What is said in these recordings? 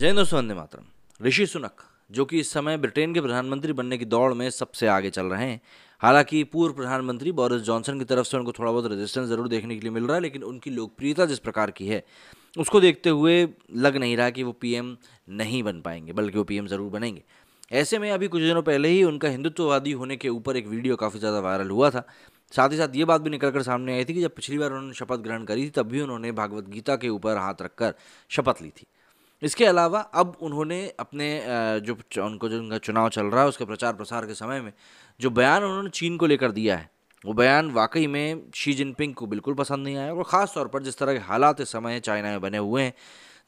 जय दोस्तों वंदे मातरम ऋषि सुनक जो कि इस समय ब्रिटेन के प्रधानमंत्री बनने की दौड़ में सबसे आगे चल रहे हैं हालांकि पूर्व प्रधानमंत्री बोरिस जॉनसन की तरफ से उनको थोड़ा बहुत रेजिस्टेंस जरूर देखने के लिए मिल रहा है लेकिन उनकी लोकप्रियता जिस प्रकार की है उसको देखते हुए लग नहीं रहा कि वो पीएम नहीं बन पाएंगे बल्कि वो पीएम ज़रूर बनेंगे ऐसे में अभी कुछ दिनों पहले ही उनका हिंदुत्ववादी होने के ऊपर एक वीडियो काफ़ी ज़्यादा वायरल हुआ था साथ ही साथ ये बात भी निकल कर सामने आई थी कि जब पिछली बार उन्होंने शपथ ग्रहण करी थी तब भी उन्होंने भागवत गीता के ऊपर हाथ रखकर शपथ ली थी इसके अलावा अब उन्होंने अपने जो उनको जो उनका चुनाव चल रहा है उसके प्रचार प्रसार के समय में जो बयान उन्होंने चीन को लेकर दिया है वो बयान वाकई में शी जिनपिंग को बिल्कुल पसंद नहीं आया और ख़ास तौर पर जिस तरह के हालात इस समय चाइना में बने हुए हैं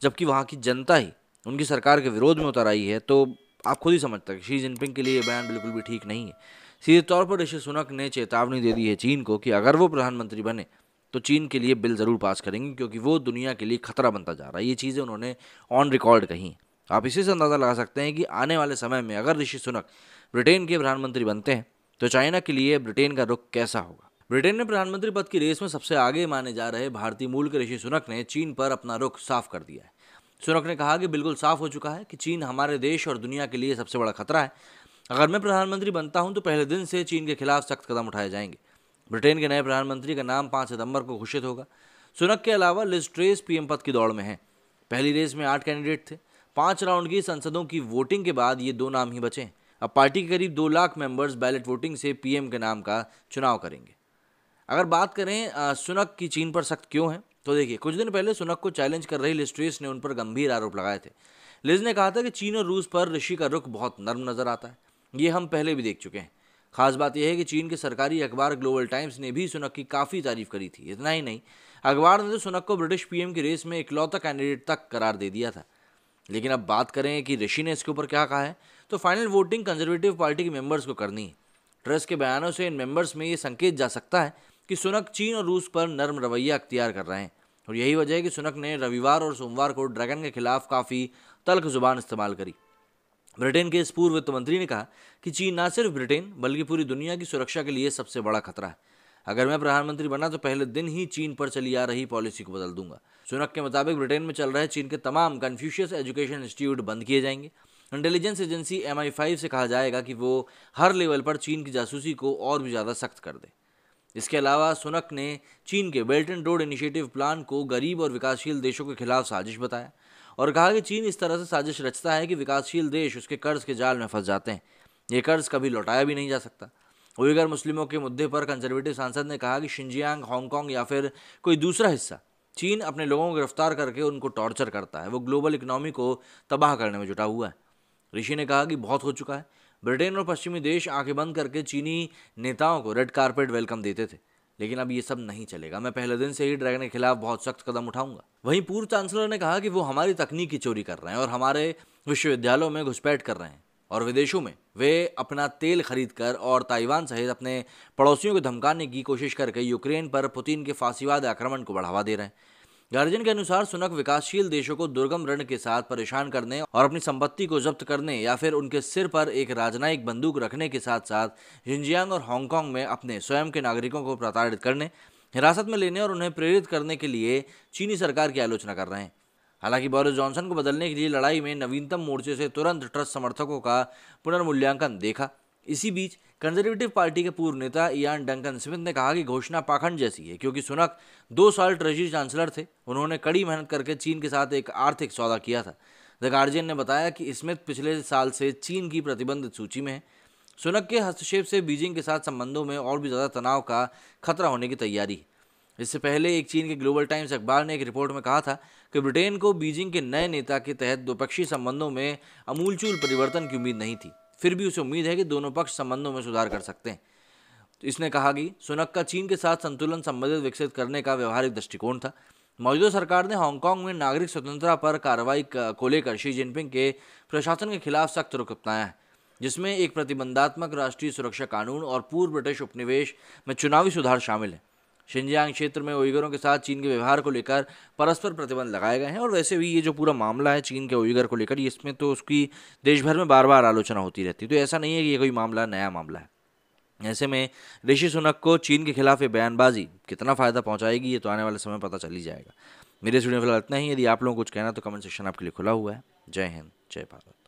जबकि वहाँ की जनता ही उनकी सरकार के विरोध में उतर आई है तो आप खुद ही समझते हैं शी जिनपिंग के लिए ये बयान बिल्कुल भी ठीक नहीं है सीधे तौर पर ऋषि सुनक ने चेतावनी दे दी है चीन को कि अगर वो प्रधानमंत्री बने तो चीन के लिए बिल ज़रूर पास करेंगे क्योंकि वो दुनिया के लिए खतरा बनता जा रहा है ये चीज़ें उन्होंने ऑन रिकॉर्ड कही आप इसी से अंदाज़ा लगा सकते हैं कि आने वाले समय में अगर ऋषि सुनक ब्रिटेन के प्रधानमंत्री बनते हैं तो चाइना के लिए ब्रिटेन का रुख कैसा होगा ब्रिटेन में प्रधानमंत्री पद की रेस में सबसे आगे माने जा रहे भारतीय मूल के ऋषि सुनक ने चीन पर अपना रुख साफ कर दिया है सुनक ने कहा कि बिल्कुल साफ हो चुका है कि चीन हमारे देश और दुनिया के लिए सबसे बड़ा खतरा है अगर मैं प्रधानमंत्री बनता हूं तो पहले दिन से चीन के खिलाफ सख्त कदम उठाए जाएंगे ब्रिटेन के नए प्रधानमंत्री का नाम पाँच सितंबर को घोषित होगा सुनक के अलावा लिस्ट पीएम पद की दौड़ में है पहली रेस में आठ कैंडिडेट थे पाँच राउंड की संसदों की वोटिंग के बाद ये दो नाम ही बचे अब पार्टी के करीब दो लाख मेंबर्स बैलेट वोटिंग से पीएम के नाम का चुनाव करेंगे अगर बात करें सुनक की चीन पर सख्त क्यों है तो देखिए कुछ दिन पहले सुनक को चैलेंज कर रही लिस्ट्रेस ने उन पर गंभीर आरोप लगाए थे लिज ने कहा था कि चीन और रूस पर ऋषि का रुख बहुत नर्म नजर आता है ये हम पहले भी देख चुके हैं खास बात यह है कि चीन के सरकारी अखबार ग्लोबल टाइम्स ने भी सुनक की काफ़ी तारीफ करी थी इतना ही नहीं अखबार ने तो सुनक को ब्रिटिश पीएम की रेस में इकलौता कैंडिडेट तक करार दे दिया था लेकिन अब बात करें कि ऋषि ने इसके ऊपर क्या कहा है तो फाइनल वोटिंग कंजर्वेटिव पार्टी के मेंबर्स को करनी है ट्रस्ट के बयानों से इन मेंबर्स में ये संकेत जा सकता है कि सुनक चीन और रूस पर नर्म रवैया अख्तियार कर रहे हैं और यही वजह है कि सुनक ने रविवार और सोमवार को ड्रैगन के खिलाफ काफ़ी तल्ख जुबान इस्तेमाल करी ब्रिटेन के इस पूर्व वित्त मंत्री ने कहा कि चीन ना सिर्फ ब्रिटेन बल्कि पूरी दुनिया की सुरक्षा के लिए सबसे बड़ा खतरा है अगर मैं प्रधानमंत्री बना तो पहले दिन ही चीन पर चली आ रही पॉलिसी को बदल दूंगा सुनक के मुताबिक ब्रिटेन में चल रहे चीन के तमाम कन्फ्यूशियस एजुकेशन इंस्टीट्यूट बंद किए जाएंगे इंटेलिजेंस एजेंसी एम से कहा जाएगा कि वो हर लेवल पर चीन की जासूसी को और भी ज़्यादा सख्त कर दे इसके अलावा सुनक ने चीन के belt and road initiative plan को गरीब और विकासशील देशों के खिलाफ साजिश बताया और कहा कि चीन इस तरह से साजिश रचता है कि विकासशील देश उसके कर्ज के जाल में फंस जाते हैं ये कर्ज कभी लौटाया भी नहीं जा सकता उइगर मुस्लिमों के मुद्दे पर कंजर्वेटिव सांसद ने कहा कि शिंजियांग हांगकांग या फिर कोई दूसरा हिस्सा चीन अपने लोगों को गिरफ्तार करके उनको टॉर्चर करता है वो ग्लोबल इकोनॉमी को तबाह करने में जुटा हुआ है ऋषि ने कहा कि बहुत हो चुका है ब्रिटेन और पश्चिमी देश आंखें बंद करके चीनी नेताओं को रेड कारपेट वेलकम देते थे लेकिन अब ये सब नहीं चलेगा मैं पहले दिन से ही ड्रैगन के खिलाफ बहुत सख्त कदम उठाऊंगा वहीं पूर्व चांसलर ने कहा कि वो हमारी तकनीक की चोरी कर रहे हैं और हमारे विश्वविद्यालयों में घुसपैठ कर रहे हैं और विदेशों में वे अपना तेल खरीद कर और ताइवान सहित अपने पड़ोसियों को धमकाने की कोशिश करके यूक्रेन पर पुतिन के फांसीवाद आक्रमण को बढ़ावा दे रहे हैं गार्जियन के अनुसार सुनक विकासशील देशों को दुर्गम ऋण के साथ परेशान करने और अपनी संपत्ति को जब्त करने या फिर उनके सिर पर एक राजनयिक बंदूक रखने के साथ साथ जिंजियांग और हांगकांग में अपने स्वयं के नागरिकों को प्रताड़ित करने हिरासत में लेने और उन्हें प्रेरित करने के लिए चीनी सरकार की आलोचना कर रहे हैं हालांकि बोरिस जॉनसन को बदलने के लिए लड़ाई में नवीनतम मोर्चे से तुरंत ट्रस्ट समर्थकों का पुनर्मूल्यांकन देखा इसी बीच कंजर्वेटिव पार्टी के पूर्व नेता इयान डंकन स्मिथ ने कहा कि घोषणा पाखंड जैसी है क्योंकि सुनक दो साल ट्रेजरी चांसलर थे उन्होंने कड़ी मेहनत करके चीन के साथ एक आर्थिक सौदा किया था द गार्जियन ने बताया कि स्मिथ पिछले साल से चीन की प्रतिबंधित सूची में है सुनक के हस्तक्षेप से बीजिंग के साथ संबंधों में और भी ज़्यादा तनाव का खतरा होने की तैयारी है इससे पहले एक चीन के ग्लोबल टाइम्स अखबार ने एक रिपोर्ट में कहा था कि ब्रिटेन को बीजिंग के नए नेता के तहत द्विपक्षीय संबंधों में अमूलचूल परिवर्तन की उम्मीद नहीं थी फिर भी उसे उम्मीद है कि दोनों पक्ष संबंधों में सुधार कर सकते हैं तो इसने कहा कि सुनक का चीन के साथ संतुलन संबंधित विकसित करने का व्यवहारिक दृष्टिकोण था मौजूदा सरकार ने हांगकांग में नागरिक स्वतंत्रता पर कार्रवाई को लेकर शी जिनपिंग के प्रशासन के खिलाफ सख्त रुख अपनाया है जिसमें एक प्रतिबंधात्मक राष्ट्रीय सुरक्षा कानून और पूर्व ब्रिटिश उपनिवेश में चुनावी सुधार शामिल है शिंजियांग क्षेत्र में ओइगरों के साथ चीन के व्यवहार को लेकर परस्पर प्रतिबंध लगाए गए हैं और वैसे भी ये जो पूरा मामला है चीन के ओइगर को लेकर इसमें तो उसकी देश भर में बार बार आलोचना होती रहती है तो ऐसा नहीं है कि ये कोई मामला नया मामला है ऐसे में ऋषि सुनक को चीन के खिलाफ ये बयानबाजी कितना फ़ायदा पहुँचाएगी ये तो आने वाले समय पता चल ही जाएगा मेरे स्टूडियो फिलहाल इतना ही यदि आप लोगों को कुछ कहना तो कमेंट सेक्शन आपके लिए खुला हुआ है जय हिंद जय भारत